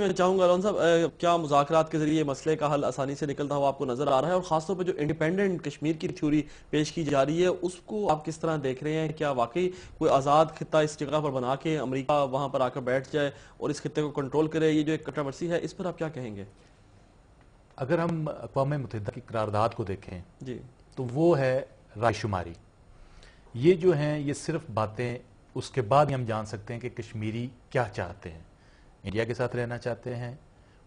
मैं चाहूंगा अलोन साहब क्या मुजात के जरिए मसले का हल आसानी से निकलता हुआ आपको नजर आ रहा है और खासतौर पर जो इंडिपेंडेंट कश्मीर की थ्योरी पेश की जा रही है उसको आप किस तरह देख रहे हैं क्या वाकई कोई आज़ाद खत्ता इस जगह पर बना के अमरीका वहां पर आकर बैठ जाए और इस खत्े को कंट्रोल करे ये जो एक कंट्रावर्सी है इस पर आप क्या कहेंगे अगर हम अकवा मुतहदा की करारदाद को देखें जी तो वो है रायशुमारी ये जो है ये सिर्फ बातें उसके बाद ही हम जान सकते हैं कि कश्मीरी क्या चाहते हैं इंडिया के साथ रहना चाहते हैं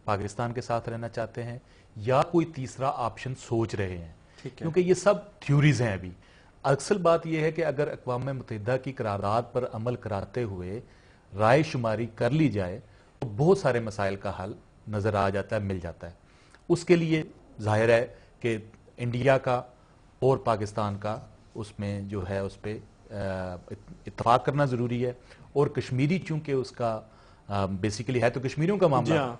पाकिस्तान के साथ रहना चाहते हैं या कोई तीसरा ऑप्शन सोच रहे हैं क्योंकि ये सब थ्योरीज हैं अभी अक्सर बात यह है कि अगर अकवा मुतहदा की करारदाद पर अमल कराते हुए राय शुमारी कर ली जाए तो बहुत सारे मसाइल का हल नज़र आ जाता है मिल जाता है उसके लिए जाहिर है कि इंडिया का और पाकिस्तान का उसमें जो है उस पर इतफाक़ करना ज़रूरी है और कश्मीरी चूंकि उसका बेसिकली um, है तो कश्मीरियों का मामला हाँ।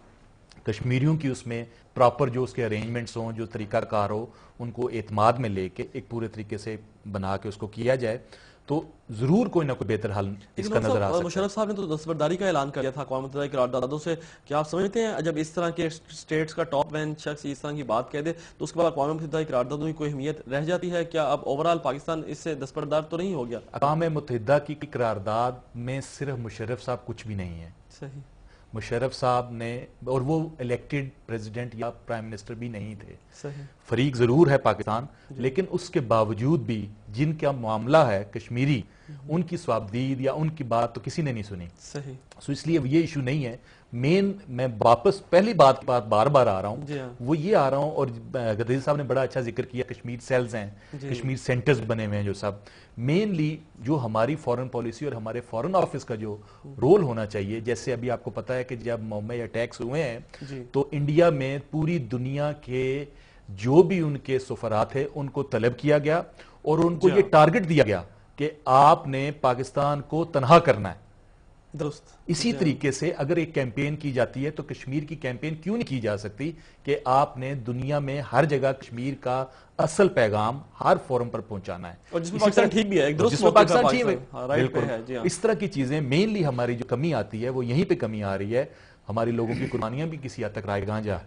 कश्मीरियों की उसमें प्रॉपर जो उसके अरेंजमेंट्स हों जो तरीकाकार हो उनको एतमाद में लेके एक पूरे तरीके से बना के उसको किया जाए तो जरूर कोई ना कोई बेहतर हल इसका नजर आ सकता है मुशरफ साहब ने तो दस्तबरदारी का ऐलान कर दिया था कौम मतलब के से क्या आप समझते हैं जब इस तरह के स्टेट्स का टॉप मैन शख्स इस तरह की बात कह दे तो उसके बाद अकवा मुतदा करारदादों की कोई अहमियत रह जाती है क्या अब ओवरऑल पाकिस्तान इससे दस्तबरदार तो नहीं हो गया अकवा मुतहदा की करारदाद में सिर्फ मुशरफ साहब कुछ भी नहीं है सही मुशरफ साहब ने और वो इलेक्टेड प्रेसिडेंट या प्राइम मिनिस्टर भी नहीं थे सही फरीक ज़रूर है पाकिस्तान लेकिन उसके बावजूद भी जिनका मामला है कश्मीरी उनकी स्वाबदीद या उनकी बात तो किसी ने नहीं सुनी सही सो इसलिए ये इशू नहीं है मेन मैं वापस पहली बात की बात बार बार आ रहा हूँ हाँ। वो ये आ रहा हूँ और गदेल साहब ने बड़ा अच्छा जिक्र किया कश्मीर सेल्स हैं कश्मीर सेंटर्स बने हुए हैं जो सब मेनली जो हमारी फॉरेन पॉलिसी और हमारे फॉरेन ऑफिस का जो रोल होना चाहिए जैसे अभी आपको पता है कि जब मुंबई अटैक्स हुए हैं तो इंडिया में पूरी दुनिया के जो भी उनके सफरा थे उनको तलब किया गया और उनको ये टारगेट दिया गया कि आपने पाकिस्तान को तनहा करना है दुरुस्त इसी तरीके से अगर एक कैंपेन की जाती है तो कश्मीर की कैंपेन क्यों नहीं की जा सकती कि आपने दुनिया में हर जगह कश्मीर का असल पैगाम हर फोरम पर पहुंचाना है और ठीक भी है एक दुरुस्त पाकिस्तान ठीक है हाँ, बिल्कुल हाँ। इस तरह की चीजें मेनली हमारी जो कमी आती है वो यहीं पर कमी आ रही है हमारे लोगों की कुर्बानियां भी किसी हद तक राय गांजा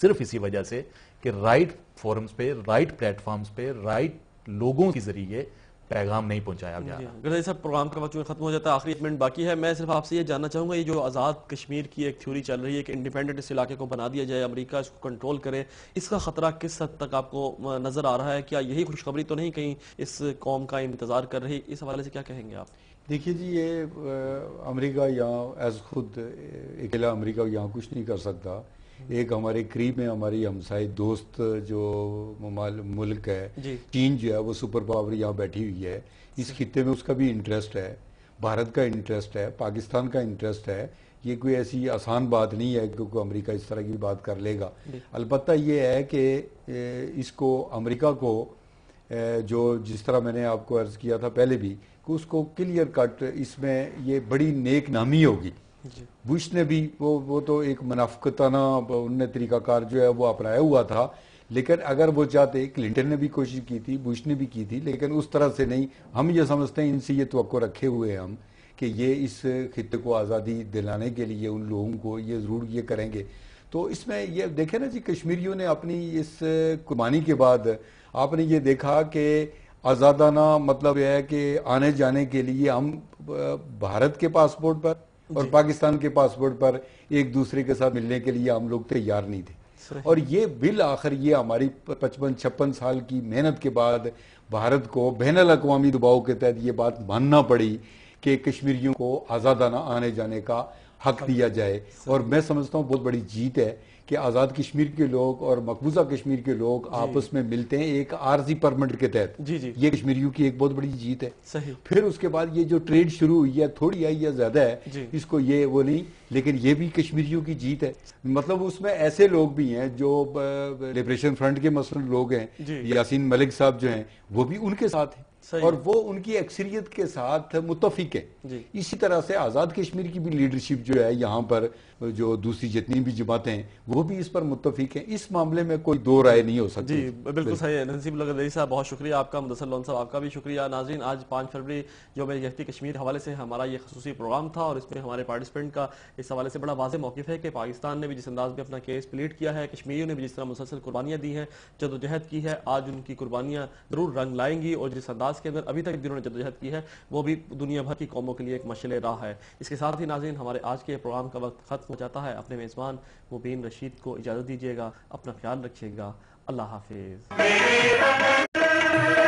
सिर्फ इसी वजह से कि राइट फोरम्स पे राइट प्लेटफॉर्म्स पे राइट लोगों के जरिए पैगाम नहीं पहुंचाया गया रहा साहब प्रोग्राम का वक्त खत्म हो जाता है आखिरी एक मिनट बाकी है मैं सिर्फ आपसे ये जानना चाहूंगा ये जो आज़ाद कश्मीर की एक थ्योरी चल रही है कि इंडिपेंडेंट इस इलाके को बना दिया जाए अमेरिका इसको कंट्रोल करे इसका खतरा किस हद तक आपको नजर आ रहा है क्या यही खुशखबरी तो नहीं कहीं इस कौम का इंतजार कर रही इस हवाले से क्या कहेंगे आप देखिए जी ये अमरीका यहाँ एज खुद अकेला अमरीका यहाँ कुछ नहीं कर सकता हम्म। एक हमारे करीब में हमारी हमसाई दोस्त जो मुल्क है चीन जो है वो सुपर पावर यहाँ बैठी हुई है इस खत्े में उसका भी इंटरेस्ट है भारत का इंटरेस्ट है पाकिस्तान का इंटरेस्ट है ये कोई ऐसी आसान बात नहीं है क्योंकि अमेरिका इस तरह की बात कर लेगा अलबत् ये है कि इसको अमेरिका को जो जिस तरह मैंने आपको अर्ज किया था पहले भी कि उसको क्लियर कट इसमें ये बड़ी नेक नामी होगी बुश ने भी वो वो तो एक मुनाफकताना उनने तरीकाकार जो है वो अपनाया हुआ था लेकिन अगर वो चाहते क्लिंटन ने भी कोशिश की थी बुश ने भी की थी लेकिन उस तरह से नहीं हम ये समझते हैं इनसे ये तो रखे हुए हैं हम कि ये इस खत्े को आज़ादी दिलाने के लिए उन लोगों को ये ज़रूर ये करेंगे तो इसमें ये देखे ना जी कश्मीरियों ने अपनी इस कुर्बानी के बाद आपने ये देखा कि आज़ादाना मतलब यह है कि आने जाने के लिए हम भारत के पासपोर्ट पर और पाकिस्तान के पासपोर्ट पर एक दूसरे के साथ मिलने के लिए हम लोग तैयार नहीं थे और ये बिल आखिर ये हमारी पचपन छप्पन साल की मेहनत के बाद भारत को बैन अवी दबाव के तहत ये बात मानना पड़ी कि कश्मीरियों को आज़ादाना आने जाने का हक दिया जाए और मैं समझता हूँ बहुत बड़ी जीत है कि आज़ाद कश्मीर के लोग और मकबूजा कश्मीर के लोग आपस में मिलते हैं एक आरजी परमिट के तहत जी जी ये कश्मीरियों की एक बहुत बड़ी जीत है सही फिर उसके बाद ये जो ट्रेड शुरू हुई है थोड़ी आई या ज्यादा है इसको ये वो नहीं लेकिन ये भी कश्मीरियों की जीत है मतलब उसमें ऐसे लोग भी हैं जो लिबरेशन फ्रंट के मसल लोग हैं यासीन मलिक साहब जो हैं वो भी उनके साथ हैं और वो उनकी अक्सरियत के साथ मुतफिक है इसी तरह से आजाद कश्मीर की भी लीडरशिप जो जो है यहाँ पर जो दूसरी जितनी भी जमातें हैं वो भी इस पर मुतफिक हैं इस मामले में कोई दो राय नहीं हो सकती जी बिल्कुल सही है नसीब लगदरी साहब बहुत शुक्रिया आपका मुदसर लोन साहब आपका भी शुक्रिया नाजीन आज पाँच फरवरी जो मैं यकती कश्मीर हवाले से हमारा ये खसूस प्रोग्राम था और इसमें हमारे पार्टिसिपेंट का इस हवाले से बड़ा वाजह मौकफ है कि पाकिस्तान ने भी जिस अंदाज में अपना केस प्लीट किया है कश्मीर ने भी जिस तरह मुसलसल कुर्बानियाँ दी हैं जदोजहद की है आज उनकी कुर्बानियाँ ज़रूर रंग लाएंगी और जिस अंदाज के अंदर अभी तक जिन्होंने जदोजहद की है वो भी दुनिया भर की कौमों के लिए एक मशले रहा है इसके साथ ही नाजीन हमारे आज आज के प्रोग्राम का वक्त ख़त्म हो जाता है अपने मेज़बान मुबीन रशीद को इजाज़त दीजिएगा अपना ख्याल रखिएगा अल्लाह हाफिज़